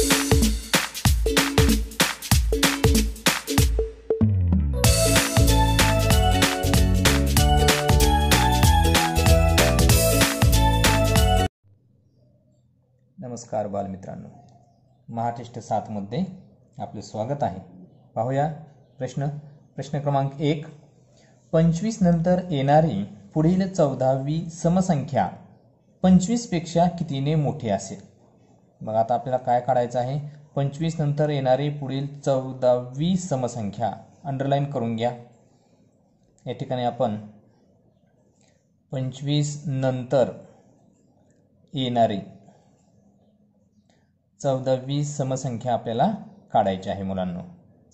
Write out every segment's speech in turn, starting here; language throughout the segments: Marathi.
नमस्कार बालमित्रांनो साथ सातमध्ये आपले स्वागत आहे पाहूया प्रश्न प्रश्न क्रमांक एक पंचवीस नंतर येणारी पुढील चौदावी समसंख्या पंचवीसपेक्षा कितीने मोठी असेल मग आता आपल्याला काय काढायचं आहे पंचवीस नंतर येणारी पुढील चौदावी समसंख्या अंडरलाईन करून घ्या या ठिकाणी आपण पंचवीस नंतर येणारी चौदावी समसंख्या आपल्याला काढायची आहे मुलांना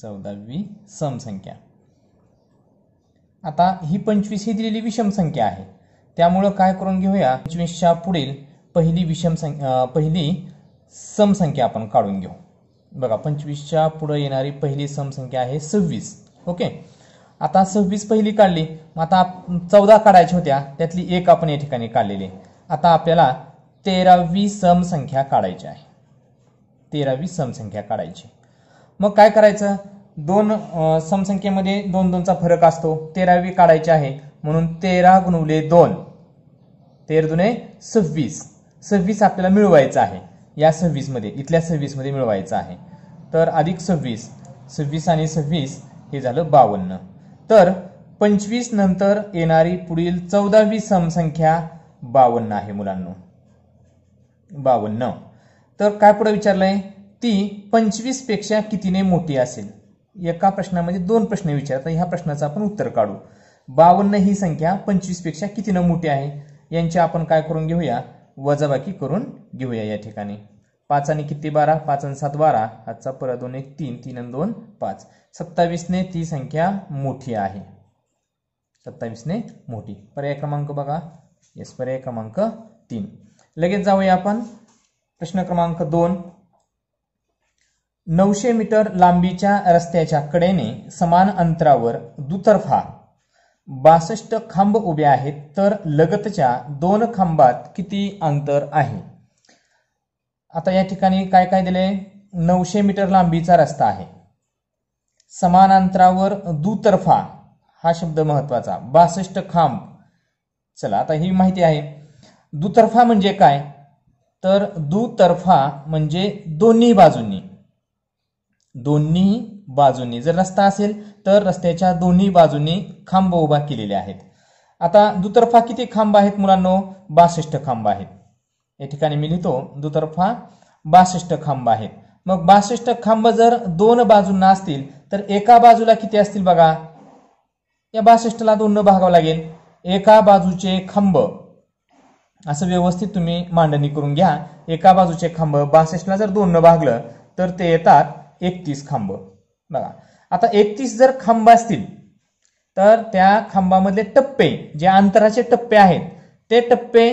चौदावी समसंख्या आता ही पंचवीस ही दिलेली विषम संख्या आहे त्यामुळं काय करून घेऊया पंचवीसच्या पुढील पहिली विषम संख्या पहिली समसंख्या आपण काढून घेऊ बघा पंचवीसच्या पुढे येणारी पहिली समसंख्या आहे सव्वीस ओके आता सव्वीस पहिली काढली मग आता चौदा काढायच्या होत्या त्यातली एक आपण या ठिकाणी काढलेली आता आपल्याला तेरावी समसंख्या काढायची आहे तेरावी समसंख्या काढायची मग काय करायचं दोन समसंख्येमध्ये दोन दोनचा फरक असतो तेरावी काढायची आहे म्हणून तेरा गुणवले दोन तेर दुने सव्वीस सव्वीस आपल्याला मिळवायचं आहे या सव्वीसमध्ये इथल्या सव्वीसमध्ये मिळवायचं आहे तर अधिक सव्वीस सव्वीस आणि सव्वीस हे झालं बावन्न तर पंचवीस नंतर येणारी पुढील चौदावी समसंख्या बावन्न आहे मुलांनो बावन्न तर काय पुढे विचारलंय ती पंचवीस पेक्षा कितीने मोठी असेल एका प्रश्नामध्ये दोन प्रश्न विचारतात ह्या प्रश्नाचं आपण उत्तर काढू बावन्न ही संख्या पेक्षा कितीनं मोठी आहे यांची आपण काय करून घेऊया वजाबाकी करून घेऊया या ठिकाणी पाच आणि किती बारा पाच आणि सात बारा आजचा परत दोन एक तीन तीन आणि दोन पाच सत्तावीसने ती संख्या मोठी आहे सत्तावीसने मोठी पर्याय क्रमांक बघा येस पर्याय क्रमांक तीन लगेच जाऊया आपण प्रश्न क्रमांक दोन नऊशे मीटर लांबीच्या रस्त्याच्या कडेने समान अंतरावर दुतर्फा बासष्ट खांब उभे आहेत तर लगतच्या दोन खांबात किती अंतर आहे आता या ठिकाणी काय काय दिले नऊशे मीटर लांबीचा रस्ता आहे समान अंतरावर दुतर्फा हा शब्द महत्वाचा बासष्ट खांब चला आता ही माहिती आहे दुतर्फा म्हणजे काय तर दुतर्फा म्हणजे दोन्ही बाजूंनी दोन्ही बाजूंनी जर रस्ता असेल तर रस्त्याच्या दोन्ही बाजूंनी खांब उभा केलेले आहेत आता दुतर्फा किती खांब आहेत मुलांनो बासष्ट खांब आहेत या ठिकाणी मी लिहितो दुतर्फा बासष्ट खांब आहेत मग बासष्ट खांब जर दोन बाजूंना असतील तर एका बाजूला किती असतील बघा या बासष्टला दोन न भागावं लागेल एका बाजूचे खांब असं व्यवस्थित तुम्ही मांडणी करून घ्या एका बाजूचे खांब बासष्टला जर दोन न भागलं तर ते येतात एकतीस खांब बघा आता एकतीस जर खांब असतील तर त्या खांबामधले टप्पे जे अंतराचे टप्पे आहेत ते टप्पे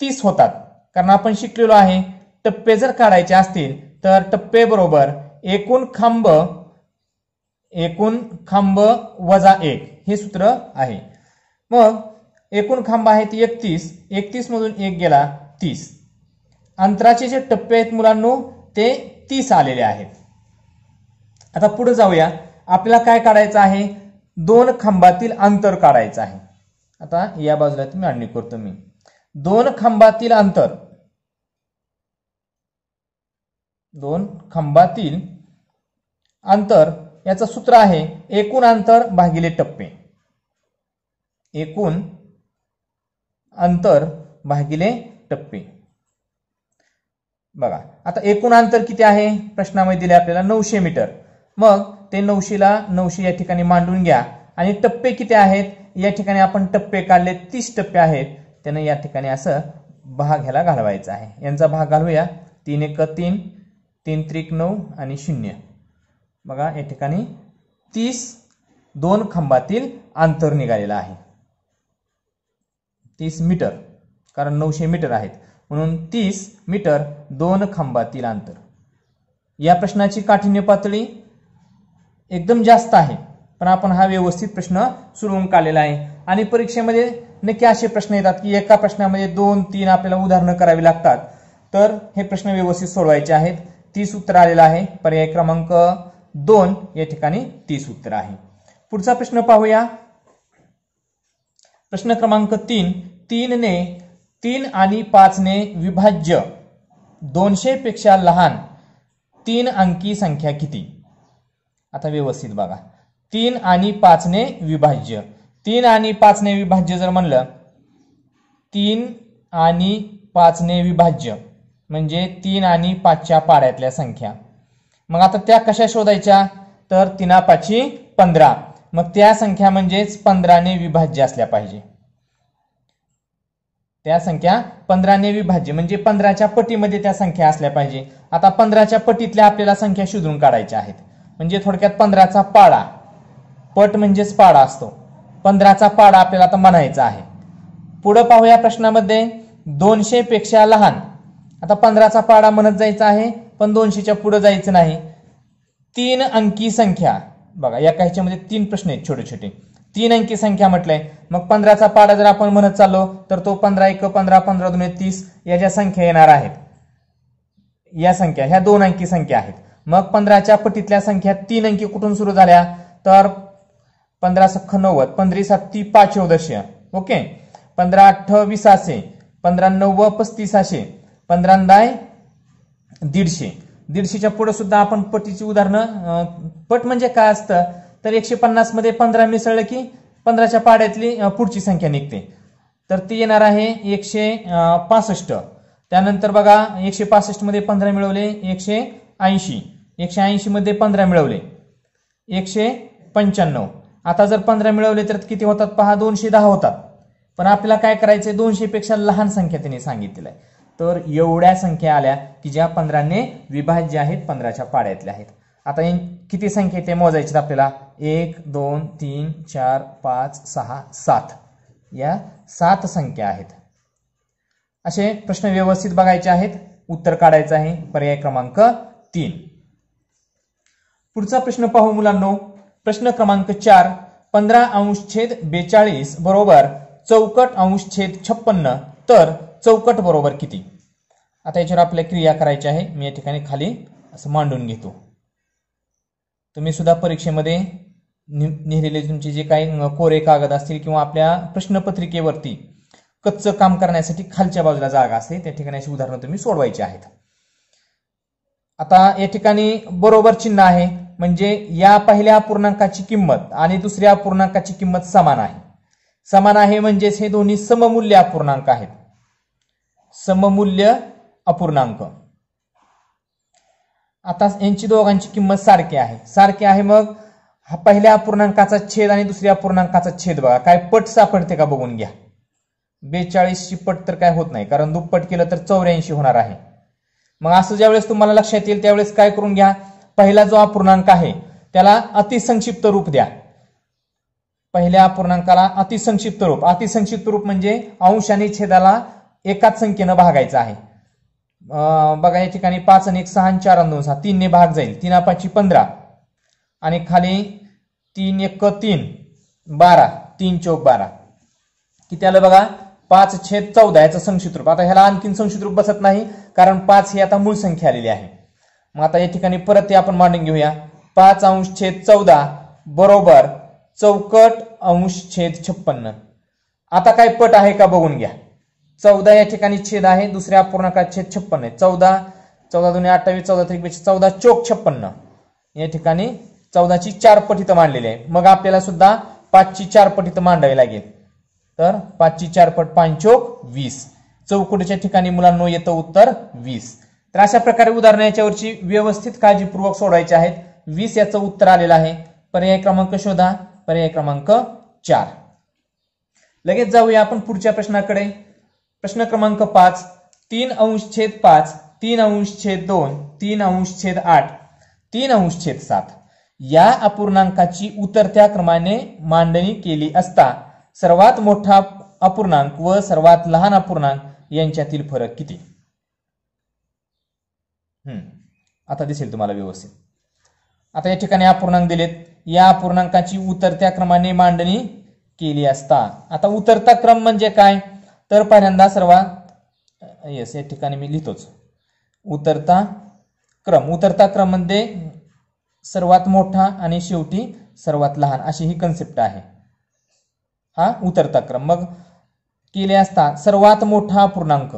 तीस होतात कारण आपण शिकलेलो आहे टप्पे जर काढायचे असतील तर टप्पे बरोबर एकूण खांब एकूण खांब वजा एक हे सूत्र आहे मग एकूण खांब आहेत एकतीस एकतीस मधून एक गेला तीस अंतराचे जे टप्पे आहेत मुलांनो ते तीस आलेले आहेत आता पुढे जाऊया आपल्याला काय काढायचं आहे दोन खांबातील अंतर काढायचं आहे आता या बाजूला तुम्ही आणणी करतो मी दोन खांबातील अंतर दोन खांबातील अंतर याचं सूत्र आहे एकूण अंतर भागिले टप्पे एकूण अंतर भागिले टप्पे बघा आता एकूण अंतर किती आहे प्रश्नामध्ये दिले आपल्याला नऊशे मीटर मग ते नऊशेला नऊशे या ठिकाणी मांडून घ्या आणि टप्पे किती आहेत या ठिकाणी आपण टप्पे काढले तीस टप्पे आहेत त्यानं या ठिकाणी असं भाग ह्याला घालवायचा आहे यांचा भाग घालूया तीन एक तीन तीन त्रिक नऊ आणि शून्य बघा या ठिकाणी तीस दोन खांबातील अंतर निघालेलं आहे तीस मीटर कारण नऊशे मीटर आहेत म्हणून तीस मीटर दोन खांबातील अंतर या प्रश्नाची काठिण्य पातळी एकदम जास्त आहे पण आपण हा व्यवस्थित प्रश्न सोडवून काढलेला आहे आणि परीक्षेमध्ये नक्की असे प्रश्न येतात की एका प्रश्नामध्ये दोन तीन आपल्याला उदाहरणं करावी लागतात तर हे प्रश्न व्यवस्थित सोडवायचे आहेत तीस उत्तर आलेलं आहे पर्याय क्रमांक दोन या ठिकाणी तीस उत्तर आहे पुढचा प्रश्न पाहूया प्रश्न क्रमांक तीन तीनने तीन आणि पाचने विभाज्य दोनशे पेक्षा लहान तीन अंकी संख्या किती आता व्यवस्थित बघा तीन आणि पाचने विभाज्य तीन आणि पाचने विभाज्य जर म्हणलं तीन आणि पाचने विभाज्य म्हणजे तीन आणि पाचच्या पाड्यातल्या संख्या मग आता त्या कशा शोधायच्या तर तिना पाची पंधरा मग त्या संख्या म्हणजेच पंधराने विभाज्य असल्या पाहिजे त्या संख्या पंधराने विभाज्य म्हणजे पंधराच्या पटीमध्ये त्या संख्या असल्या पाहिजे आता पंधराच्या पटीतल्या आपल्याला संख्या शोधून काढायच्या आहेत म्हणजे थोडक्यात पंधराचा पाडा पट म्हणजेच पाडा असतो पंधराचा पाडा आपल्याला आता म्हणायचा आहे पुढं पाहूया प्रश्नामध्ये दोनशे पेक्षा लहान आता पंधराचा पाडा म्हणत जायचा आहे पण दोनशेच्या पुढं जायचं नाही तीन अंकी संख्या बघा या ह्याच्यामध्ये तीन प्रश्न आहेत छोटे छोटे तीन अंकी संख्या म्हटलंय मग पंधराचा पाडा जर आपण म्हणत चाललो तर तो पंधरा एक पंधरा पंधरा दोन तीस या ज्या संख्या येणार आहेत या संख्या ह्या दोन अंकी संख्या आहेत मग पंधराच्या पटीतल्या संख्या तीन अंकी कुठून सुरू झाल्या तर पंधरा सख्ख नव्वद पंधरी पाच पाचवदशे ओके पंधरा अठ्ठ विसाशे पंधरा नव्व पस्तीसाशे पंधरा दाय दीडशे दीडशेच्या पुढे सुद्धा आपण पटीची उदाहरणं पट म्हणजे काय असतं तर एकशे पन्नास मध्ये पंधरा मिसळलं की पंधराच्या पाड्यातली पुढची संख्या निघते तर ती येणार आहे एकशे पासष्ट त्यानंतर बघा एकशे पासष्ट मध्ये पंधरा मिळवले एकशे ऐंशी एकशे ऐंशीमध्ये पंधरा मिळवले एकशे पंच्याण्णव आता जर पंधरा मिळवले तर किती होतात पहा दोनशे दहा होतात पण आपल्याला काय करायचंय दोनशेपेक्षा लहान संख्या त्यांनी सांगितलेलं आहे तर एवढ्या संख्या आल्या की ज्या पंधराने विभाज्य आहेत पंधराच्या पाड्यातल्या आहेत आता किती संख्या ते मोजायचे आपल्याला एक दोन तीन चार पाच सहा सात या सात संख्या आहेत असे प्रश्न व्यवस्थित बघायचे आहेत उत्तर काढायचं आहे पर्याय क्रमांक तीन पुढचा प्रश्न पाहू मुलांनो प्रश्न क्रमांक चार पंधरा अंश छेद बेचाळीस बरोबर चौकट अंश छेद छप्पन्न तर चौकट बरोबर किती आता याच्यावर आपल्याला क्रिया करायची आहे मी या ठिकाणी खाली असं मांडून घेतो तुम्ही सुद्धा परीक्षेमध्ये नेहलेले तुमचे जे काही कोरे कागद असतील किंवा आपल्या प्रश्नपत्रिकेवरती कच्चं काम करण्यासाठी खालच्या बाजूला जागा असते त्या ठिकाणी अशी उदाहरणं तुम्ही सोडवायची आहेत आता या ठिकाणी बरोबर चिन्ह आहे म्हणजे या पहिल्या अपूर्णांकाची किंमत आणि दुसऱ्या अपूर्णांकाची किंमत समान आहे समान आहे म्हणजेच हे दोन्ही सममूल्य अपूर्णांक आहेत सममूल्य अपूर्णांक आता यांची दोघांची किंमत सारखी आहे सारखी आहे मग हा पहिल्या अपूर्णांकाचा छेद आणि दुसऱ्या अपूर्णांकाचा छेद बघा काय पट सापडते का बघून घ्या बेचाळीसची पट तर काय होत नाही कारण दुप्पट केलं तर चौऱ्याऐंशी होणार आहे मग असं ज्यावेळेस तुम्हाला लक्षात येईल त्यावेळेस काय करून घ्या पहिला जो अपूर्णांक आहे त्याला अतिसंक्षिप्त रूप द्या पहिल्या अपूर्णांकाला अतिसंक्षिप्त रूप अतिसंक्षिप्त रूप म्हणजे अंश आणि छेदाला एकाच संख्येनं भागायचं आहे बघा या ठिकाणी पाच आणि एक सहा आणि चार दोन सहा तीनने भाग जाईल तीन पाचशे पंधरा आणि खाली तीन एक तीन बारा तीन चौक बारा की त्याला बघा पाच छेद चौदा याचं संक्षिप्त रूप आता ह्याला आणखीन संक्षिप्त रूप बसत नाही कारण पाच ही आता मूळ संख्या आलेली आहे मग आता या ठिकाणी परत ते आपण मांडून घेऊया पाच अंश छेद चौदा बरोबर चौकट अंश छेद छप्पन्न आता काय पट आहे का बघून घ्या चौदा या ठिकाणी छेद आहे दुसऱ्या पूर्णांकात छेद छप्पन्न आहे चौदा चौदा दोन्ही अठ्ठावीस चौदा त्रिपेक्षा चौदा चोक छप्पन्न या ठिकाणी चौदाची चार पट इथं मांडलेली आहे मग आपल्याला सुद्धा पाचची चार पट इथं मांडावी लागेल तर ची चार पट पाच चोक वीस चौकटीच्या ठिकाणी मुलांना येतं उत्तर वीस तर अशा प्रकारे उदाहरण याच्यावरची व्यवस्थित काळजीपूर्वक सोडवायचे आहेत वीस याचं उत्तर आलेलं आहे पर्याय क्रमांक शोधा पर्याय क्रमांक चार लगेच जाऊया आपण पुढच्या प्रश्नाकडे प्रश्न क्रमांक पाच तीन अंश छेद पाच तीन अंश छेद दोन तीन अंश छेद आठ तीन अंश छेद सात या अपूर्णांकाची उतरत्या क्रमाने मांडणी केली असता सर्वात मोठा अपूर्णांक व सर्वात लहान अपूर्णांक यांच्यातील फरक किती आता दिसेल तुम्हाला व्यवस्थित आता या ठिकाणी अपूर्णांक दिलेत या अपूर्णांकाची उतरत्या क्रमाने मांडणी केली असता आता उतरता क्रम म्हणजे काय तर पहिल्यांदा सर्वात येस या ठिकाणी मी लिहितोच उतरता क्रम उतरता क्रम म्हणजे सर्वात मोठा आणि शेवटी सर्वात लहान अशी ही कन्सेप्ट आहे हा उतरता क्रम मग केले असता सर्वात मोठा पूर्णांक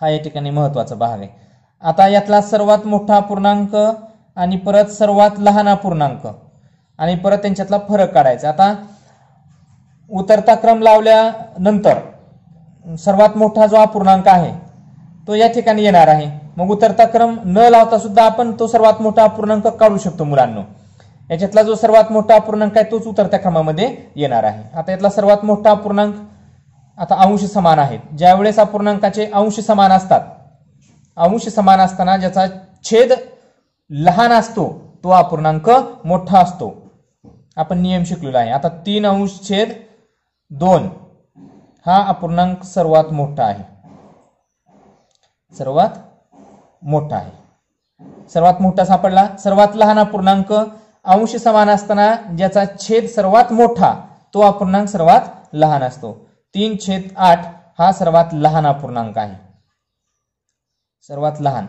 हा या ठिकाणी महत्वाचा भाग आहे आता यातला सर्वात मोठा पूर्णांक आणि परत सर्वात लहान अपूर्णांक आणि परत त्यांच्यातला फरक काढायचा आता उतरता क्रम लावल्यानंतर सर्वात मोठा जो अपूर्णांक आहे तो या ठिकाणी येणार आहे मग उतरता क्रम न लावता सुद्धा आपण तो सर्वात मोठा अपूर्णांक काढू शकतो मुलांना याच्यातला जो सर्वात मोठा अपूर्णांक आहे तोच उतरत्या क्रमामध्ये येणार आहे आता यातला सर्वात मोठा अपूर्णांक आता अंश समान आहेत ज्यावेळेस अपूर्णांकाचे अंश समान असतात अंश समान असताना ज्याचा छेद लहान असतो तो अपूर्णांक मोठा असतो आपण नियम शिकलेला आहे आता तीन अंश छेद दोन हा अपूर्णांक सर्वात मोठा आहे सर्वात मोठा आहे सर्वात मोठा सापडला सर्वात लहान अपूर्णांक अंश समान असताना ज्याचा छेद सर्वात मोठा तो अपूर्णांक सर्वात लहान असतो तीन छेद आठ हा सर्वात लहान अपूर्णांक आहे सर्वात लहान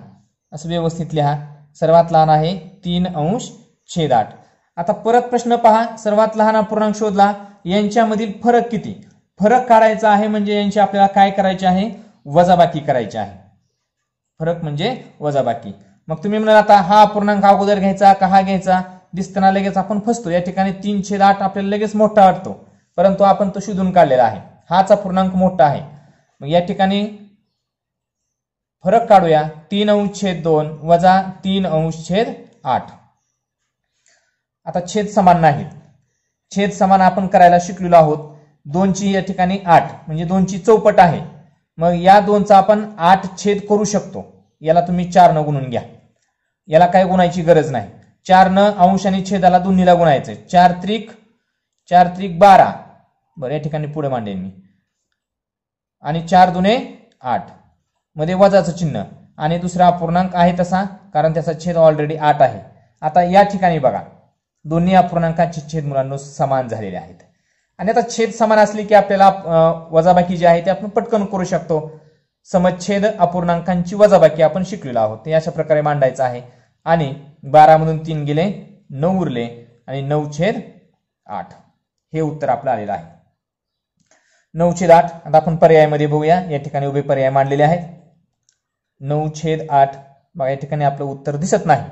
असं व्यवस्थित लिहा सर्वात लहान आहे तीन अंश छेद आठ आता परत प्रश्न पहा सर्वात लहान अपूर्णांक शोधला यांच्यामधील फरक किती फरक काढायचा आहे म्हणजे यांची आपल्याला काय करायचे आहे वजाबाकी करायची आहे फरक म्हणजे वजाबाकी मग तुम्ही म्हणाल आता हा अपूर्णांक अगोदर घ्यायचा का हा घ्यायचा दिसताना लगेच आपण फसतो या ठिकाणी तीन छेद आठ आपल्याला लगेच मोठा वाटतो परंतु आपण तो शोधून काढलेला आहे हाच अपूर्णांक मोठा आहे मग या ठिकाणी फरक काढूया तीन अंश छेद दोन वजा तीन अंश छेद आठ आता छेद समान नाहीत छेद समान आपण करायला शिकलेलो आहोत दोनची या ठिकाणी आठ म्हणजे दोनची चौपट आहे मग या दोनचा आपण आठ छेद करू शकतो याला तुम्ही चार न गुणून घ्या याला काय गुणायची गरज नाही चार न अंश आणि छेदाला दोन्हीला गुणायचं चार त्रिक चार त्रिक बारा बरं या ठिकाणी पुढे मांडेन मी आणि चार दुने आठ मध्ये वजाचं चिन्ह आणि दुसरा अपूर्णांक आहे तसा कारण त्याचा छेद ऑलरेडी आठ आहे आता या ठिकाणी बघा दोन्ही अपूर्णांकांचे छेद मुलांना समान झालेले आहेत आणि आता छेद समान असले की आपल्याला वजाबाकी जी आहे ते आपण पटकन करू शकतो समच्छेद अपूर्णांकांची वजाबाकी आपण शिकलेलो आहोत ते अशा प्रकारे मांडायचं आहे आणि बारामधून तीन गेले नऊ उरले आणि नऊ छेद आठ हे उत्तर आपलं आलेलं आहे नऊ छेद आठ आता आपण पर्यायामध्ये बघूया या ठिकाणी उभे पर्याय मांडलेले आहेत नऊ छेद आठ बघा या ठिकाणी आपलं उत्तर दिसत नाही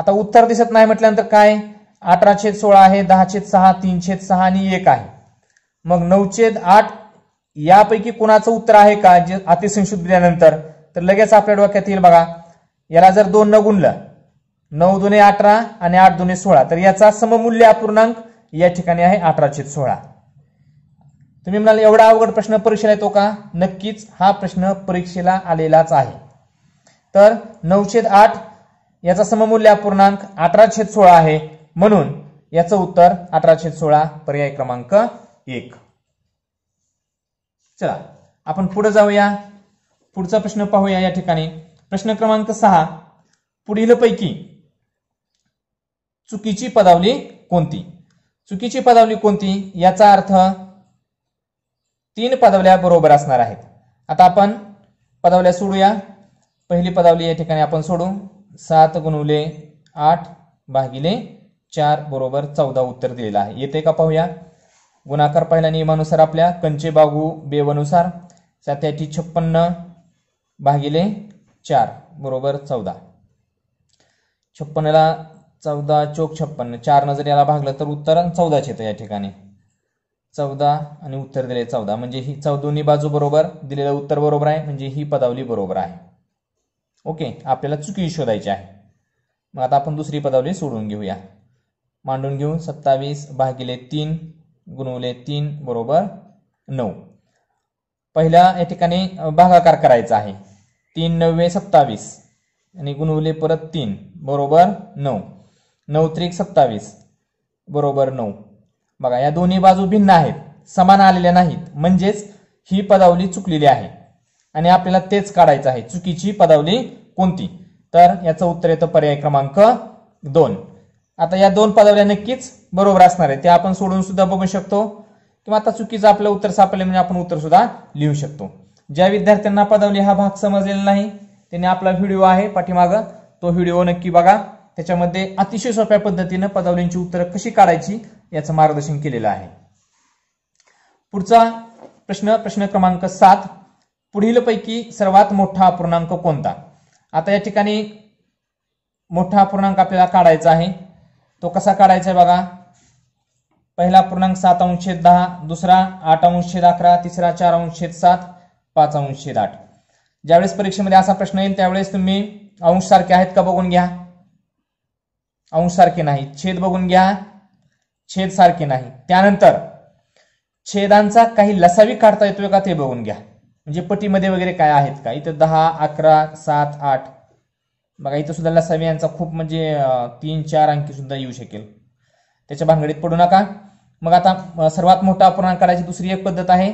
आता उत्तर दिसत नाही म्हटल्यानंतर काय अठरा छेद सोळा आहे दहा छेद सहा तीन छेद सहा आणि एक आहे मग नऊ छेद आठ यापैकी कोणाचं उत्तर आहे का जे अतिसंशोध दिल्यानंतर तर लगेच आपल्या डोक्यात येईल बघा याला जर दोन न गुणलं नऊ दुने अठरा आणि आठ दुने सोळा तर याचा सममूल्य अपूर्णांक या ठिकाणी आहे अठरा छेद सोळा तुम्ही म्हणाल एवढा अवघड प्रश्न परीक्षेला येतो का नक्कीच हा प्रश्न परीक्षेला आलेलाच आहे तर नऊशे आठ याचा सममूल्य पूर्णांक अठराशे सोळा आहे म्हणून याचं उत्तर अठराशे सोळा पर्याय क्रमांक एक चला आपण पुढे जाऊया पुढचा प्रश्न पाहूया या ठिकाणी प्रश्न क्रमांक सहा पुढीलपैकी चुकीची पदावली कोणती चुकीची पदावली कोणती याचा अर्थ तीन पदवल्या बरोबर असणार आहेत आता आपण पदावल्या सोडूया पहिली पदावली या ठिकाणी आपण सोडू सात गुणवले आठ भागिले चार बरोबर चौदा उत्तर दिलेलं आहे येते का पाहूया गुणाकार पहिल्या नियमानुसार आपल्या कंचे बागू बेवनुसार सत्याऐंशी छप्पन्न भागिले चार बरोबर चौदा छप्पन्नला चौदा चोक छप्पन्न चार नजर याला भागलं तर उत्तर चौदाच येतं या ठिकाणी चौदा आणि उत्तर दिले चौदा म्हणजे ही चौ दोन्ही बाजू बरोबर दिलेलं उत्तर बरोबर आहे म्हणजे ही पदावली बरोबर आहे ओके आपल्याला चुकी शोधायची आहे मग आता आपण दुसरी पदावली सोडून घेऊया मांडून घेऊ सत्तावीस भागिले तीन गुणवले तीन बरोबर नऊ पहिल्या या ठिकाणी भागाकार करायचा आहे तीन नव्वे सत्तावीस आणि गुणवले परत तीन बरोबर नऊ नऊ त्रिक सत्तावीस बरोबर नऊ बघा या दोन्ही बाजू भिन्न आहेत समान आलेल्या नाहीत म्हणजेच ही पदावली चुकलेली आहे आणि आपल्याला तेच काढायचं आहे चुकीची पदावली कोणती तर याचं उत्तर येतं पर्याय क्रमांक दोन आता या दोन पदावल्या नक्कीच बरोबर असणार आहे ते आपण सोडून सुद्धा बघू शकतो किंवा आता चुकीचं आपलं उत्तर सापडलं म्हणजे आपण उत्तर सुद्धा लिहू शकतो ज्या विद्यार्थ्यांना पदावली हा भाग समजलेला नाही त्यांनी आपला व्हिडिओ आहे पाठीमाग तो व्हिडिओ नक्की बघा त्याच्यामध्ये अतिशय सोप्या पद्धतीनं पदावलींची उत्तरं कशी काढायची याचं मार्गदर्शन केलेलं आहे पुढचा प्रश्न प्रश्न क्रमांक सात पुढीलपैकी सर्वात मोठा अपूर्णांक कोणता आता या ठिकाणी मोठा अपूर्णांक आपल्याला काढायचा आहे तो कसा काढायचा आहे बघा पहिला पूर्णांक सात अंशेद दहा दुसरा आठ अंशेद अकरा तिसरा चार अंशेद सात पाच अंशेद आठ ज्यावेळेस परीक्षेमध्ये असा प्रश्न येईल त्यावेळेस तुम्ही अंश सारखे आहेत का बघून घ्या अंश सारखे नाही छेद बघून घ्या छेद सारखे नाही त्यानंतर छेदांचा काही लसावी काढता येतोय का ते बघून घ्या म्हणजे पटीमध्ये वगैरे काय आहेत का इथं दहा अकरा सात आठ बघा इथं सुद्धा लसावी यांचा खूप म्हणजे तीन चार अंकी सुद्धा येऊ शकेल त्याच्या भांगडीत पडू नका मग आता सर्वात मोठा अपूर्णांक काढायची दुसरी एक पद्धत आहे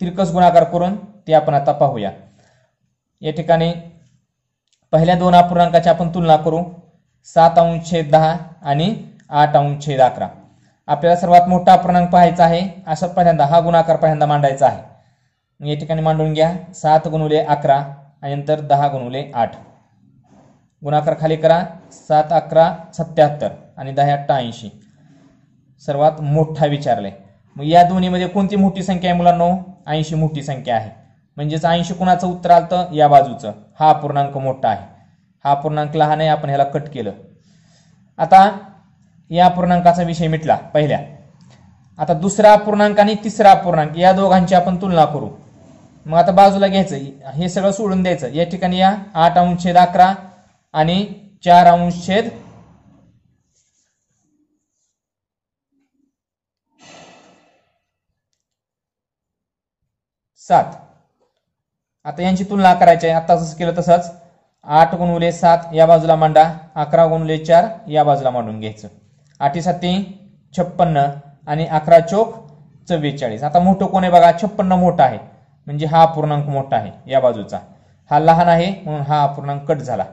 तिरकस गुणाकार करून ते आपण आता पाहूया या ठिकाणी पहिल्या दोन अपूर्णांकाची आपण तुलना करू सात अंश छेद दहा आणि आठ अंश छेद अकरा आपल्याला सर्वात मोठा अपूर्णांक पाहायचा आहे असं पहिल्यांदा हा गुणाकार पहिल्यांदा मांडायचा आहे या ठिकाणी मांडून घ्या सात गुणुले अकरा आणि नंतर दहा गुणुले आठ गुणाकार खाली करा सात अकरा सत्याहत्तर आणि दहा अठ्ठा ऐंशी सर्वात मोठा विचारले मग या दोन्हीमध्ये कोणती मोठी संख्या आहे मुलांनो ऐंशी मोठी संख्या आहे म्हणजेच ऐंशी कुणाचं उत्तर आलं तर या बाजूचं हा अपूर्णांक मोठा आहे हा पूर्णांक लहान आहे आपण ह्याला कट केलं आता या पूर्णांकाचा विषय मिटला पहिल्या आता दुसरा पूर्णांक आणि तिसरा पूर्णांक या दोघांची आपण तुलना करू मग आता बाजूला घ्यायचं हे सगळं सोडून द्यायचं या ठिकाणी या आठ अंश छेद अकरा आणि चार अंश छेद सात आता यांची तुलना करायची आहे आता जसं केलं तसंच आठ गुणवले सात या बाजूला मांडा अकरा गुणवले चार या बाजूला मांडून घ्यायचं आठी साती छप्पन्न आणि अकरा चोक चव्वेचाळीस आता मोठं कोण आहे बघा छप्पन्न मोठा आहे म्हणजे हा अपूर्णांक मोठा आहे या बाजूचा हा लहान आहे म्हणून हा अपूर्णांक कट झाला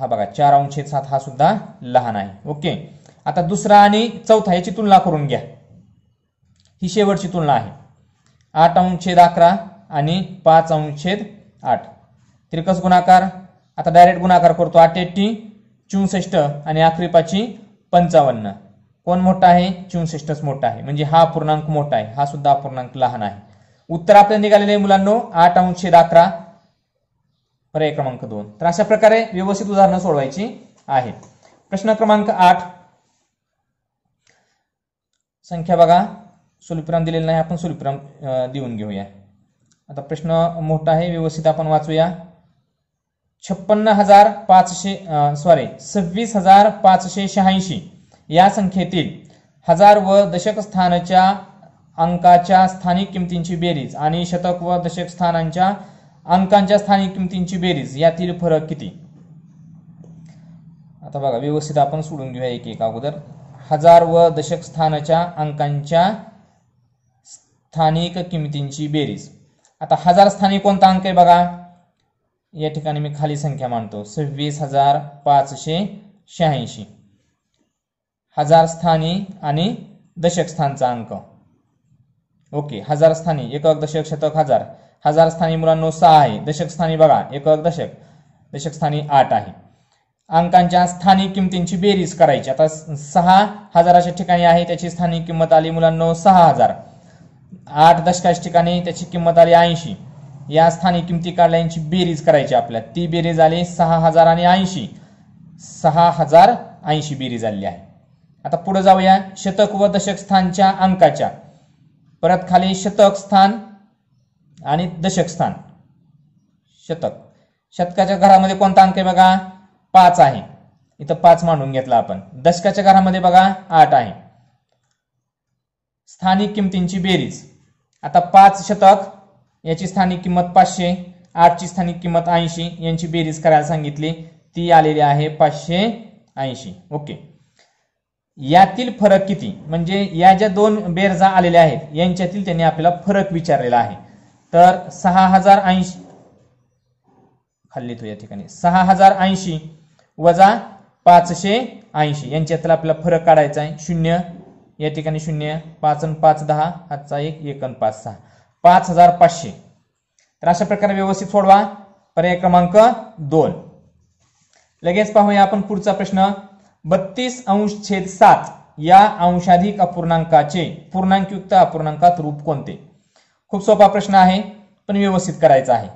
हा बघा चार अंश सात हा सुद्धा लहान आहे ओके आता दुसरा आणि चौथा याची तुलना करून घ्या ही शेवटची तुलना आहे आठ अंशेद अकरा आणि पाच अंशेद आठ तिरकस गुणाकार आता डायरेक्ट गुणाकार करतो आठेट्टी चौसष्ट आणि आखरी पाची पंचावन्न कोण मोठा आहे चौसष्टच मोठा आहे म्हणजे हा पूर्णांक मोठा आहे हा सुद्धा पूर्णांक लहान आहे उत्तर आपल्या निघालेले आहे मुलांनो आठ अंशेद अकरा पर्याय क्रमांक दोन तर अशा प्रकारे व्यवस्थित उदाहरणं सोडवायची आहे प्रश्न क्रमांक आठ संख्या बघा सुलप्रम दिलेला नाही आपण सुलप्रम देऊन घेऊया आता प्रश्न मोठा आहे व्यवस्थित आपण वाचूया छप्पन्न हजार पाचशे सॉरी सव्वीस हजार पाचशे शहाऐंशी या संख्येतील हजार व दशक स्थानाच्या अंकाच्या स्थानिक किमतींची बेरीज आणि शतक व दशक स्थानांच्या अंकांच्या स्थानिक किमतींची बेरीज यातील फरक किती आता बघा व्यवस्थित आपण सोडून घेऊया एक एक अगोदर हजार व दशक स्थानाच्या अंकांच्या स्थानिक किमतींची बेरीज आता हजार स्थानी कोणता अंक आहे बघा या ठिकाणी मी खाली संख्या मानतो सव्वीस हजार पाचशे शहाऐंशी हजार स्थानी आणि दशक अंक ओके हजार स्थानी एकक दशक शतक हजार हजार स्थानी मुलांनो सहा आहे दशक स्थानी बघा एकक दशक दशक स्थानी आठ आहे अंकांच्या स्थानिक किमतींची बेरीज करायची आता सहा हजाराच्या ठिकाणी आहे त्याची स्थानिक किंमत आली मुलांनो सहा हजार आठ दशकाच्या ठिकाणी त्याची किंमत आली ऐंशी या स्थानिक किमती कार्यालयांची बेरीज करायची आपल्याला ती बेरीज आली सहा हजार आणि ऐंशी सहा हजार ऐंशी बेरीज आलेली आहे आता पुढे जाऊया शतक व दशक स्थानच्या अंकाच्या परत खाली शतक स्थान आणि दशक स्थान शतक शतकाच्या घरामध्ये कोणता अंक आहे बघा पाच आहे इथं पाच मांडून घेतला आपण दशकाच्या घरामध्ये बघा आठ आहे स्थानिक किमतींची बेरीज आता पाच शतक याची स्थानिक किंमत पाचशे आठची स्थानिक किंमत ऐंशी यांची बेरीज करायला सांगितली ती आलेली आहे पाचशे ऐंशी ओके यातील फरक किती म्हणजे या ज्या दोन बेरजा आलेल्या आहेत यांच्यातील त्यांनी आपल्याला फरक विचारलेला आहे तर सहा हजार ऐंशी खाल्ली तो या ठिकाणी सहा हजार ऐंशी वजा पाचशे ऐंशी यांच्यातला आपल्याला फरक काढायचा आहे शून्य या ठिकाणी शून्य पाच आणि पाच दहा हातचा एक आणि पाच सहा पाच हजार पाचशे तर अशा प्रकारे व्यवस्थित सोडवा पर्याय क्रमांक दोन लगेच पाहूया आपण पुढचा प्रश्न बत्तीस अंश छेद सात या अंशाधिक अपूर्णांकाचे पूर्णांकयुक्त अपूर्णांकात रूप कोणते खूप सोपा प्रश्न आहे पण व्यवस्थित करायचा आहे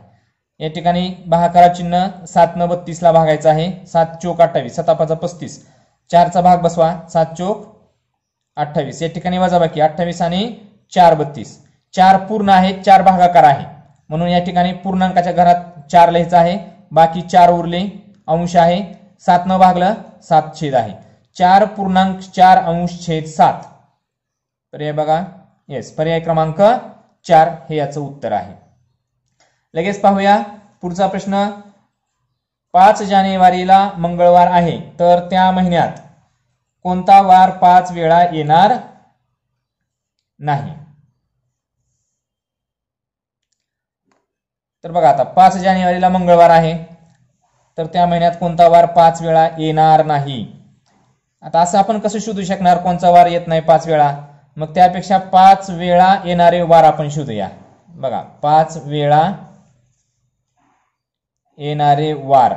या ठिकाणी बहाकारा चिन्ह सात न बत्तीसला भागायचं आहे सात चोक अठ्ठावीस सतापाचा पस्तीस चारचा भाग बसवा सात चोक अठ्ठावीस या ठिकाणी वजाबाकी अठ्ठावीस आणि चार बत्तीस चार पूर्ण आहे चार भागाकार आहे म्हणून या ठिकाणी पूर्णांकाच्या घरात चार लिहायचं आहे बाकी चार उरले अंश आहे सात न भागलं सात छेद आहे चार पूर्णांक चार अंश छेद सात पर्याय बघा येस पर्याय क्रमांक चार हे याचं उत्तर आहे लगेच पाहूया पुढचा प्रश्न पाच जानेवारीला मंगळवार आहे तर त्या महिन्यात कोणता वार पाच वेळा येणार नाही तर बघा आता पाच जानेवारीला मंगळवार आहे तर त्या महिन्यात कोणता वार पाच वेळा येणार नाही आता असं आपण कसं शोधू शकणार कोणता वार येत नाही पाच वेळा मग त्यापेक्षा पाच वेळा येणारे वार आपण शोधूया बघा पाच वेळा येणारे वार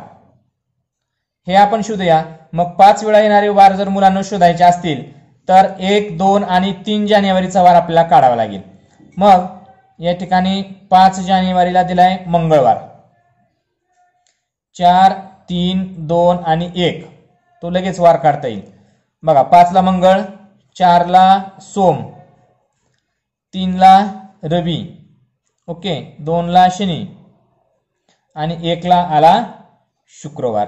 हे आपण शोधूया मग पाच वेळा येणारे वार जर मुलांना शोधायचे असतील तर एक दोन आणि तीन जानेवारीचा वार आपल्याला काढावा लागेल मग या ठिकाणी पाच जानेवारीला दिलाय मंगळवार चार तीन दोन आणि एक तो लगेच वार काढता येईल बघा पाचला मंगळ चारला सोम तीनला रवी ओके ला शनी आणि एकला आला शुक्रवार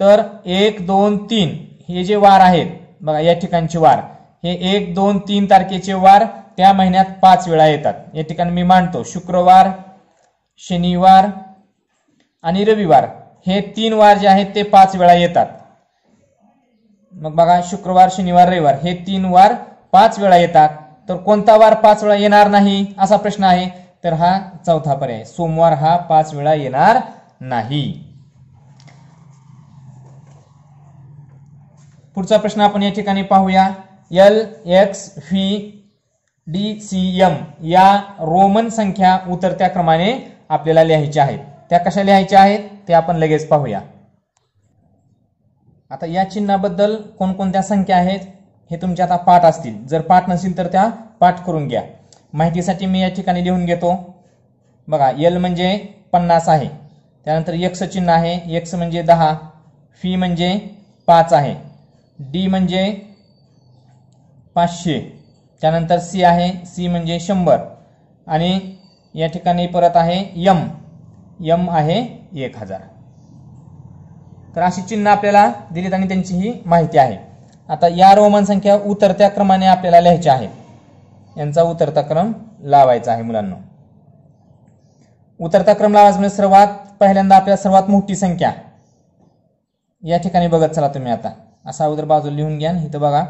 तर एक दोन तीन हे जे वार आहेत बघा या ठिकाणचे वार हे एक दोन तीन तारखेचे वार त्या महिन्यात पाच वेळा येतात या ठिकाणी मी मांडतो शुक्रवार शनिवार आणि रविवार हे तीन वार जे आहेत ते पाच वेळा येतात मग बघा शुक्रवार शनिवार रविवार हे तीन वार पाच वेळा येतात तर कोणता वार पाच वेळा येणार नाही असा प्रश्न आहे तर हा चौथा पर्याय सोमवार हा पाच वेळा येणार नाही पुढचा प्रश्न आपण या ठिकाणी पाहूया L X V D C M या रोमन संख्या उतरत्या क्रमाने आपल्याला लिहायच्या आहेत त्या कशा लिहायच्या आहेत ते आपण लगेच पाहूया आता या चिन्हाबद्दल कोणकोणत्या संख्या आहेत हे तुमच्या आता पाठ असतील जर पाठ नसेल तर त्या पाठ करून घ्या माहितीसाठी मी या ठिकाणी लिहून घेतो बघा यल म्हणजे पन्नास आहे त्यानंतर एक्स चिन्ह आहे एक्स म्हणजे दहा फी म्हणजे पाच आहे डी म्हणजे पाचशे त्यानंतर सी आहे सी म्हणजे शंभर आणि या ठिकाणी परत आहे यम यम आहे एक हजार तर अशी चिन्ह आपल्याला दिलीत आणि त्यांची ही माहिती आहे आता या रोमन संख्या उतरत्या क्रमाने आपल्याला लिहायच्या आहेत यांचा उतरता क्रम लावायचा आहे मुलांना उतरता क्रम लावायचा म्हणजे सर्वात पहिल्यांदा आपल्या सर्वात मोठी संख्या या ठिकाणी बघत चला तुम्ही आता असा अगोदर बाजू लिहून घ्या इथं बघा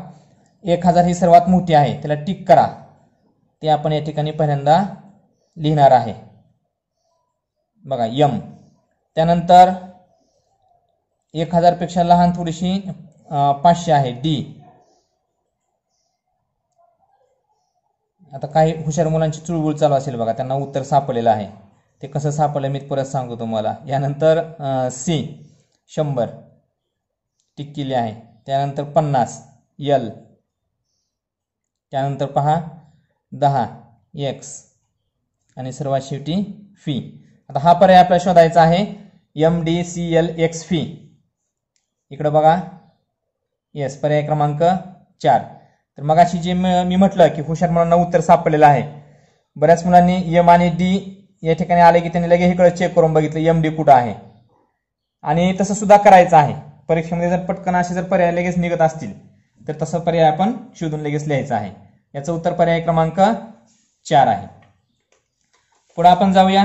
एक हजार ही सर्वात मोठी आहे त्याला टिक करा ते आपण या ठिकाणी पहिल्यांदा लिहिणार आहे बघा यम त्यानंतर एक हजारपेक्षा लहान थोडीशी पाचशे आहे डी आता काही हुशार मुलांची चुळबुळ चालू असेल बघा त्यांना उत्तर सापडलेलं आहे ते कसं सापडलं मी परत सांगतो तुम्हाला यानंतर सी शंभर टिक केली आहे त्यानंतर पन्नास यल त्यानंतर पहा दहा एक्स आणि सर्वात शेवटी फी आता हा पर्याय आपल्याला शोधायचा आहे M D C L X फी इकडं बघा येस पर्याय क्रमांक चार तर मगाशी जे मी म्हटलं की हुशार मुलांना उत्तर सापडलेलं आहे बऱ्याच मुलांनी एम आणि डी या ठिकाणी आले की त्यांनी लगेच इकडं चेक करून बघितलं एम डी कुठं आहे आणि तसं सुद्धा करायचं आहे परीक्षेमध्ये जर पटकन असे जर पर्याय लगेच निघत असतील तर तसा पर्याय आपण शोधून लगेच लिहायचा आहे याचं उत्तर पर्याय क्रमांक चार आहे पुढे आपण जाऊया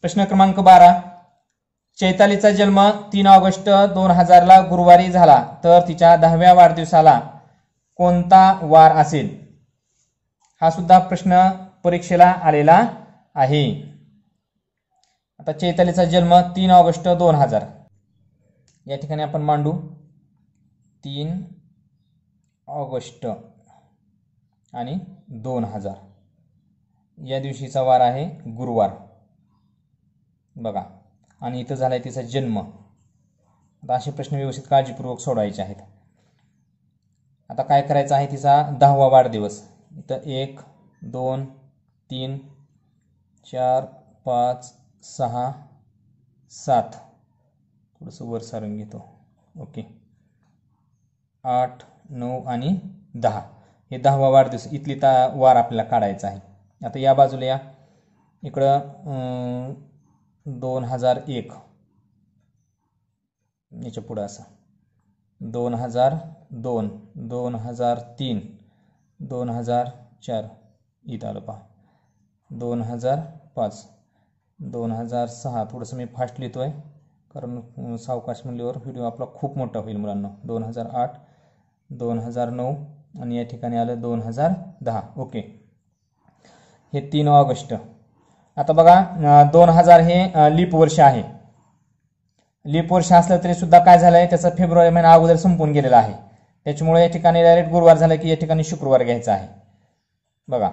प्रश्न क्रमांक बारा चैतालीचा जन्म तीन ऑगस्ट दोन हजारला गुरुवारी झाला तर तिच्या दहाव्या वाढदिवसाला कोणता वार असेल हा सुद्धा प्रश्न परीक्षेला आलेला आहे आता चैतालीचा जन्म तीन ऑगस्ट दोन हजार या ठिकाणी आपण मांडू तीन ऑगस्ट आणि दोन हजार या दिवशीचा वार आहे गुरुवार बघा आणि इथं झाला आहे तिचा जन्म आता असे प्रश्न व्यवस्थित काळजीपूर्वक सोडवायचे आहेत आता काय करायचं आहे तिचा दहावा वाढदिवस इथं एक दोन तीन चार पाच सहा सात थोडंसं वर सारून घेतो ओके आठ नऊ आणि दहा हे दहावा वाढदिवस इथली ता वार आपल्याला काढायचा आहे आता या बाजूला या इकडं दोन हजार एक याच्या पुढं असा दोन हजार दोन दोन हजार तीन दोन हजार चार इथं आलं पहा दोन हजार पाच दोन हजार सहा थोडंसं मी फास्ट लिहितो आहे कारण सावकाश म्हणल्यावर व्हिडिओ आपला खूप मोठा होईल मुलांना दोन हजार आठ दोन हजार नऊ आणि या ठिकाणी आलं दोन हजार दहा ओके हे तीन ऑगस्ट आता बघा दोन हजार हे लीप वर्ष आहे लीप वर्ष असलं तरी सुद्धा काय झालंय त्याचा फेब्रुवारी महिना अगोदर संपून गेलेला आहे त्याच्यामुळे या ठिकाणी डायरेक्ट गुरुवार झाला की या ठिकाणी शुक्रवार घ्यायचा आहे बघा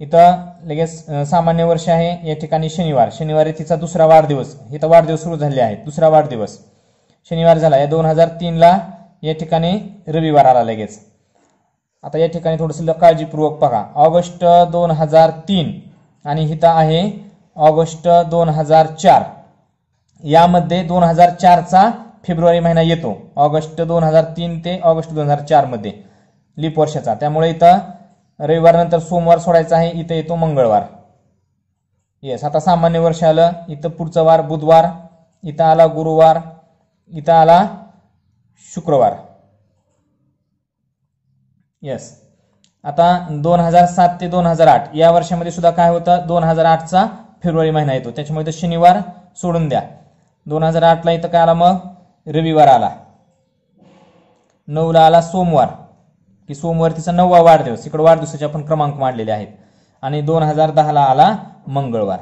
इथं लगेच सामान्य वर्ष आहे या ठिकाणी शनिवार शनिवारी तिचा दुसरा वाढदिवस इथं वाढदिवस सुरू झाले आहे दुसरा वाढदिवस शनिवार झाला या दोन हजार तीनला या ठिकाणी रविवार आला लगेच आता या ठिकाणी थोडंसं काळजीपूर्वक बघा ऑगस्ट दोन हजार तीन आणि इथं आहे ऑगस्ट दोन हजार चार यामध्ये दोन हजार चारचा फेब्रुवारी महिना येतो ऑगस्ट दोन हजार तीन ते ऑगस्ट दोन हजार चारमध्ये लिप वर्षाचा त्यामुळे इथं नंतर सोमवार सोडायचा आहे इथं येतो मंगळवार येस आता सामान्य वर्ष आलं इथं पुढचं वार बुधवार इथं आला गुरुवार इथं आला शुक्रवार येस आता दोन हजार सात ते दोन हजार आठ या वर्षामध्ये सुद्धा काय होतं दोन हजार आठचा फेब्रुवारी महिना येतो त्याच्यामुळे तर शनिवार सोडून द्या दोन हजार आठला इथं काय आला मग रविवार आला नऊला आला सोमवार की सोमवार तिचा नववा वाढदिवस इकडे वाढदिवसाचे आपण क्रमांक मांडलेले आहेत आणि दोन हजार दहाला आला मंगळवार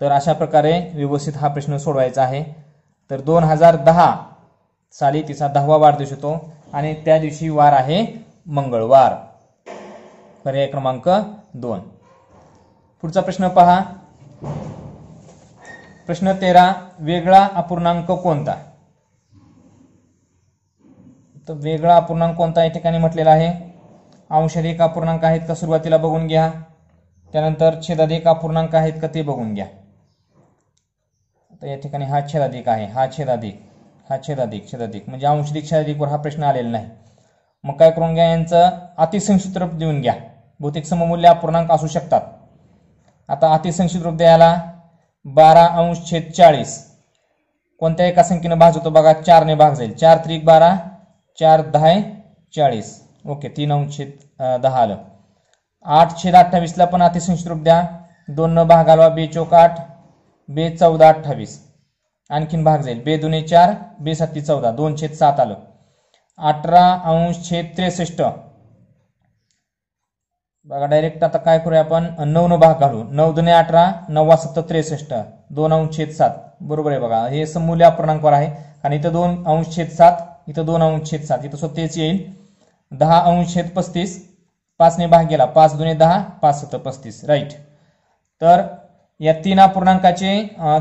तर अशा प्रकारे व्यवस्थित हा प्रश्न सोडवायचा आहे तर दोन हजार दहा साली तिचा दहावा वाढदिवस दिसतो आणि त्या दिवशी वार आहे मंगळवार पर्याय क्रमांक दोन पुढचा प्रश्न पहा प्रश्न तेरा वेगळा अपूर्णांक कोणता तर वेगळा अपूर्णांक कोणता या ठिकाणी म्हटलेला आहे अंशधिक अपूर्णांक आहेत का सुरुवातीला बघून घ्या त्यानंतर छेदाधिक अपूर्णांक आहेत का ते बघून घ्या तर या ठिकाणी हा छेदाधिक आहे हा छेदाधिक हा छेदाधिक छेदाधिक म्हणजे अंशधिक वर हा प्रश्न आलेला नाही मग काय करून घ्या यांचं अतिसंक्षित रूप देऊन घ्या भौतिक सममूल्य अपूर्णांक असू शकतात आता अतिसंक्षित रूप द्यायला बारा अंश छेद चाळीस कोणत्या एका संख्येनं भाग होतो बघा चारने भाग जाईल चार त्रिक बारा चार दहा चाळीस ओके तीन अंश छेद दहा आलं आठ छेद अठ्ठावीसला पण अतिसंक्षित रूप द्या दोन न भाग आलवा बे चौक आठ बे चौदा अठ्ठावीस आणखीन भाग जाईल बे दुने चार बे सत्ती चौदा दोन छेद सात आलं अठरा अंश छेद त्रेसष्ट बघा डायरेक्ट आता काय करूया आपण नऊ नऊ भाग घालू नऊ दुने अठरा नव्वा सत्तर त्रेसष्ट दोन अंश छेद सात बरोबर आहे बघा हे समूल्य अपूर्णांकवर आहे आणि इथं दोन अंश छेद सात इथं दोन अंश छेद सात इथं स्वतःच येईल दहा अंश छेद पस्तीस पाचने भाग गेला पाच दुने दहा पाच सत्तर पस्तीस राईट तर या तीन अपूर्णांकाचे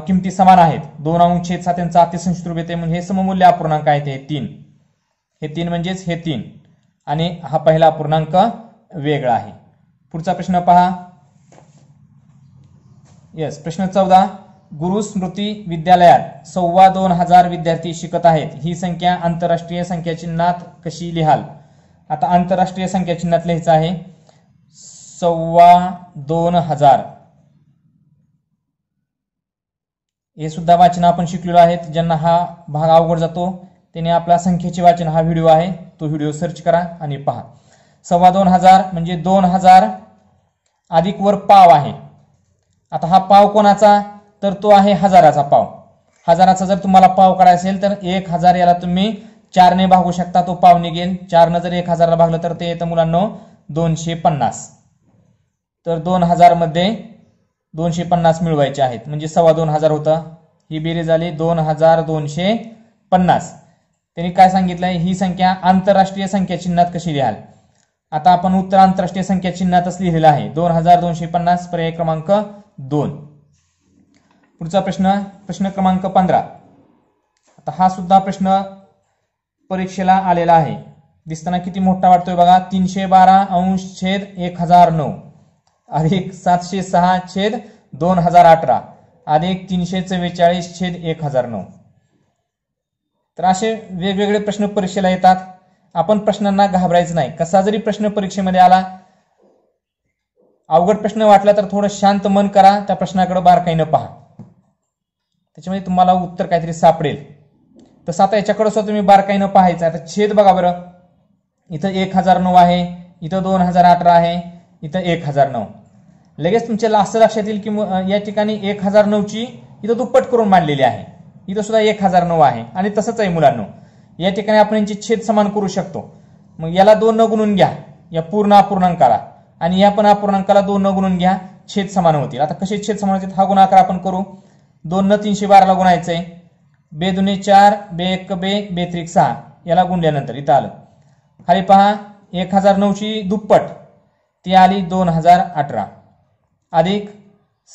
किमती समान आहेत दोन अंश छेद यांचा अतिसंशित रूप येते म्हणजे हे सममूल्य अपूर्णांक आहेत हे तीन हे तीन म्हणजेच हे तीन आणि हा पहिला अपूर्णांक वेगळा आहे पुढचा प्रश्न पहा येस प्रश्न चौदा गुरु स्मृती विद्यालयात सव्वा दोन हजार विद्यार्थी शिकत आहेत ही संख्या आंतरराष्ट्रीय संख्या चिन्हात कशी लिहाल आता आंतरराष्ट्रीय संख्या चिन्हात लिहायचं आहे सव्वा दोन हजार हे सुद्धा वाचन आपण शिकलेलो आहेत ज्यांना हा भाग अवघड जातो त्याने आपल्या संख्येचे वाचन हा व्हिडिओ आहे तो व्हिडिओ सर्च करा आणि पहा सव्वा दोन हजार म्हणजे दोन हजार अधिक वर पाव आहे आता हा पाव कोणाचा तर तो आहे हजाराचा पाव हजाराचा जर तुम्हाला पाव काढायचा असेल तर एक हजार याला तुम्ही चारने भागू शकता तो पाव निघेल चारनं जर एक हजारला भागलं तर ते येतं मुलांना दोनशे पन्नास तर दोन हजारमध्ये दोनशे पन्नास मिळवायचे आहेत म्हणजे सव्वा दोन हजार होता ही बेरीज आली दोन हजार दोनशे पन्नास त्यांनी काय सांगितलं ही संख्या आंतरराष्ट्रीय संख्या चिन्हात कशी लिहाल आता आपण उत्तर आंतरराष्ट्रीय संख्या चिन्हातच लिहिलेलं आहे दोन हजार दोनशे पन्नास पर्याय क्रमांक दोन पुढचा प्रश्न प्रश्न क्रमांक पंधरा आता हा सुद्धा प्रश्न परीक्षेला आलेला आहे दिसताना किती मोठा वाटतोय बघा तीनशे बारा अंश छेद एक हजार नऊ अधिक सातशे सहा छेद दोन हजार अठरा अधिक तीनशे चव्वेचाळीस छेद एक हजार नऊ तर असे वेगवेगळे प्रश्न परीक्षेला येतात आपण प्रश्नांना घाबरायचं नाही कसा जरी प्रश्न परीक्षेमध्ये आला अवघड प्रश्न वाटला तर थोडं शांत मन करा त्या प्रश्नाकडे बारकाईनं पहा त्याच्यामध्ये तुम्हाला उत्तर काहीतरी सापडेल तसं आता याच्याकडे सुद्धा तुम्ही बारकाईनं पाहायचं आता छेद बघा बरं इथं एक हजार नऊ आहे इथं दोन हजार अठरा आहे इथं एक हजार नऊ लगेच तुमच्या लास्ट लक्षात येईल की या ठिकाणी एक हजार नऊची इथं दुप्पट करून मांडलेली आहे इथं सुद्धा एक हजार नऊ आहे आणि तसंच आहे मुलांनो या ठिकाणी आपण यांची छेद समान करू शकतो मग याला दोन न गुणून घ्या या पूर्ण अपूर्णांकाला आणि या पण अपूर्णांकाला दोन न गुणून घ्या छेद समान होतील आता कसे छेद समान होतील हा गुणाकार आपण करू दोन न तीनशे बाराला गुणायचंय आहे बे दुने चार बे एक बे बे त्रिक सहा याला गुणल्यानंतर इथं आलं खाली पहा एक हजार नऊची दुप्पट ती आली दोन हजार अठरा अधिक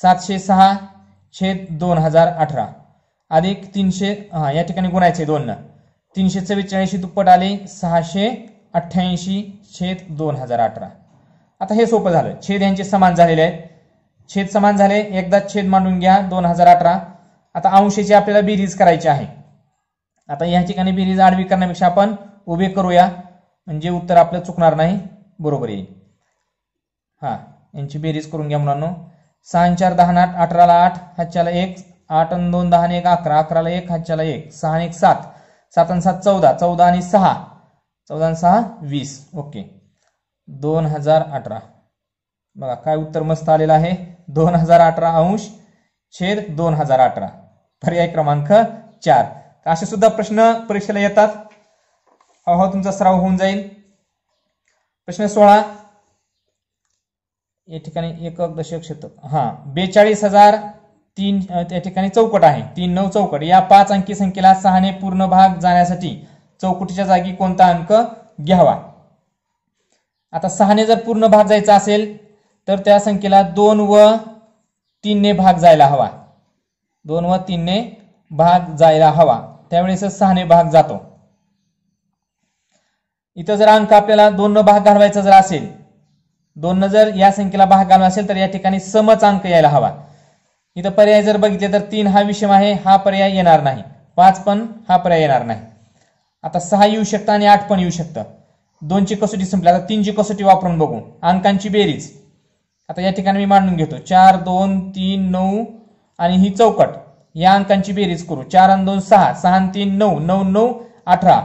सातशे सहा छेद दोन हजार अठरा अधिक तीनशे हा या ठिकाणी गुणायचे दोन तीनशे चव्वेचाळीसशे दुप्पट आले सहाशे अठ्ठ्याऐंशी छेद दोन हजार अठरा आता हे सोपं झालं छेद यांचे समान झालेले आहेत छेद समान झाले एकदा छेद मांडून घ्या दोन हजार अठरा आता अंशाची आपल्याला बिरीज करायची आहे आता या ठिकाणी बिरीज आडवी करण्यापेक्षा आपण उभे करूया म्हणजे उत्तर आपलं चुकणार नाही बरोबर येईल हा यांची बेरीज करून घ्या मुलांनो सहा चार दहा आठ अठराला आठ हातच्याला एक आठ आणि दोन दहा आणि एक अकरा अकराला एक हातच्याला एक सहा आणि एक सात सात आणि सात चौदा चौदा आणि सहा चौदा आणि सहा वीस ओके दोन हजार अठरा बघा काय उत्तर मस्त आलेलं आहे दोन हजार अठरा अंश छेद दोन हजार अठरा पर्याय क्रमांक चार असे सुद्धा प्रश्न परीक्षेला येतात अहो तुमचा सराव होऊन जाईल प्रश्न सोळा या ठिकाणी एकक दशक शतक हा बेचाळीस हजार तीन त्या ठिकाणी चौकट आहे तीन नऊ चौकट या पाच अंकी संख्येला सहाने पूर्ण भाग जाण्यासाठी चौकटीच्या जागी कोणता अंक घ्यावा आता सहाने जर पूर्ण भाग जायचा असेल तर त्या संख्येला दोन व तीनने भाग जायला हवा दोन व तीनने भाग जायला हवा त्यावेळेस सहाने भाग जातो इथं जर अंक आपल्याला दोन भाग घालवायचा जर असेल दोन जर या संख्येला भाग घालून असेल तर या ठिकाणी समच अंक यायला हवा इथं पर्याय जर बघितले तर तीन हा विषम आहे हा पर्याय येणार नाही पाच पण हा पर्याय येणार नाही आता सहा येऊ शकतं आणि आठ पण येऊ शकतं दोनची कसोटी संपली आता तीनची कसोटी वापरून बघू अंकांची बेरीज आता या ठिकाणी मी मांडून घेतो चार दोन तीन नऊ आणि ही चौकट या अंकांची बेरीज करू चार आणि दोन सहा सहा तीन नऊ नऊ नऊ अठरा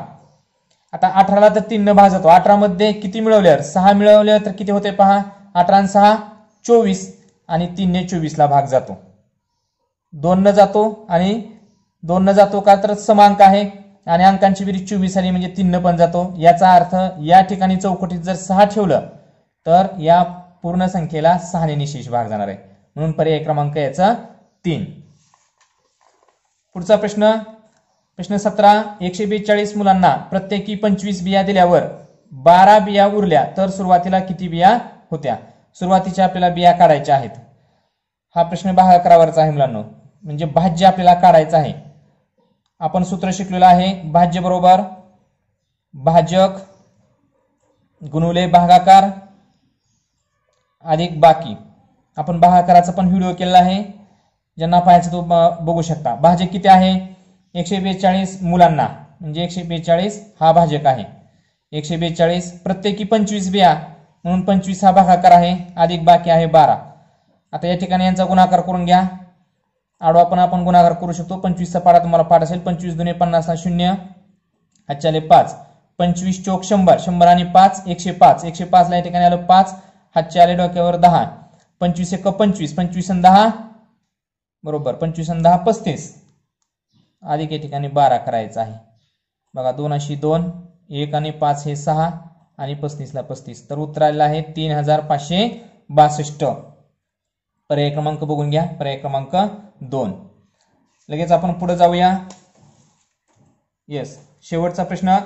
आता अठराला तर तीन न भाजतो अठरामध्ये किती मिळवल्यावर सहा मिळवल्यावर तर किती होते पहा अठरा सहा चोवीस आणि तीनने चोवीसला भाग जातो दोन न जातो आणि दोन न जातो का तर समांक आहे आणि अंकांची बिरी चोवीस आणि म्हणजे तीन न पण जातो याचा अर्थ या ठिकाणी चौकटीत जर सहा ठेवलं तर या पूर्ण संख्येला सहाने निशेष भाग जाणार आहे म्हणून पर्याय क्रमांक याचा तीन पुढचा प्रश्न प्रश्न सतरा एकशे बेचाळीस मुलांना प्रत्येकी पंचवीस बिया दिल्यावर बारा बिया उरल्या तर सुरुवातीला किती बिया होत्या सुरुवातीच्या आपल्याला बिया काढायच्या आहेत हा प्रश्न बाहा अकरावरचा आहे मुलांना म्हणजे भाज्य आपल्याला काढायचं आहे आपण सूत्र शिकलेलं आहे भाज्य बरोबर भाजक गुणवले भागाकार अधिक बाकी आपण भागाकाराचा पण व्हिडिओ केलेला आहे ज्यांना पाहायचं तो बघू शकता भाजक किती आहे एकशे बेचाळीस मुलांना म्हणजे एकशे बेचाळीस हा भाजक आहे एकशे बेचाळीस प्रत्येकी पंचवीस बिया म्हणून पंचवीस हा भागाकार आहे अधिक बाकी आहे बारा आता या ठिकाणी यांचा गुणाकार करून घ्या आडवा पण आपण गुणाकार करू शकतो पंचवीसचा पाडा तुम्हाला पाठ असेल पंचवीस पन्नास हा शून्य आले पाच पंचवीस चोक शंभर शंभर आणि पाच एकशे पाच एकशे पाचला या ठिकाणी आलं पाच हातच्या आले डोक्यावर दहा पंचवीस एक पंचवीस पंचवीस दहा बरोबर पंचवीस दहा पस्तीस अधिक या ठिकाणी बारा करायचा आहे बघा दोन अशी दोन एक आणि पाच हे सहा आणि पस्तीसला पस्तीस तर उत्तर आलेलं आहे तीन हजार पाचशे बासष्ट पर्याय क्रमांक बघून घ्या पर्याय क्रमांक दोन लगेच आपण पुढे जाऊया येस शेवटचा प्रश्न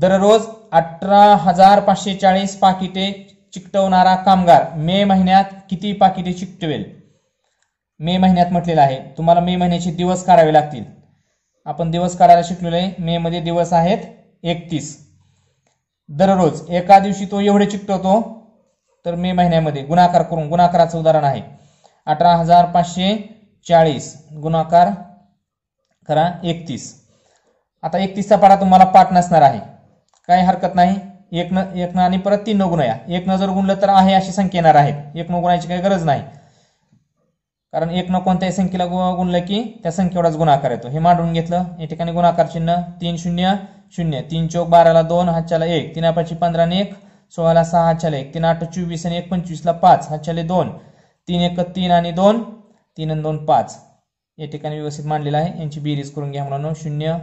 दररोज अठरा हजार पाचशे चाळीस पाकिटे चिकटवणारा कामगार मे महिन्यात किती पाकिटे चिकटवेल मे महिन्यात म्हटलेलं आहे तुम्हाला मे महिन्याचे दिवस करावे लागतील आपण दिवस काढायला शिकलेलो आहे मे मध्ये दिवस आहेत एकतीस दररोज एका दिवशी तो एवढे चिकटवतो तर मे महिन्यामध्ये गुणाकार करून गुणाकाराचं उदाहरण आहे अठरा हजार पाचशे चाळीस गुणाकार करा एकतीस आता एकतीसचा पाडा तुम्हाला पाठ नसणार आहे काही हरकत नाही एक न एक न आणि परत तीन न गुणया एक न जर गुणलं तर आहे अशी संख्या येणार आहे एक न गुणायची काही गरज नाही कारण एक न कोणत्याही संख्येला गुणलं की त्या संख्येवढाच गुणाकार येतो हे मांडून घेतलं या ठिकाणी गुणाकार चिन्ह तीन शून्य शून्य तीन चौक बाराला दोन हातच्याला एक तीन पंधरा आणि एक सोळाला सहा हाच्याला एक तीन आठ चोवीस आणि एक पंचवीसला पाच हाच्याले दोन तीन एक तीन आणि दोन तीन आणि दोन पाच या ठिकाणी व्यवस्थित मांडलेलं आहे यांची बेरीज करून घ्या मुलांना शून्य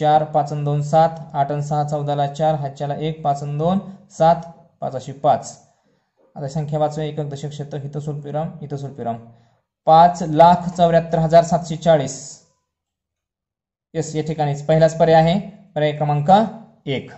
चार पाच आणि दोन सात आठ आणि सहा चौदाला चार हातच्याला एक पाच आणि दोन सात पाच पाच आता संख्या वाचवा एकक दशक क्षेत्र हितसुल्पिराम हितसुल्पिराम पाच लाख चौऱ्याहत्तर हजार सातशे चाळीस येस या ठिकाणीच पहिलाच पर्याय आहे पर्याय क्रमांक एक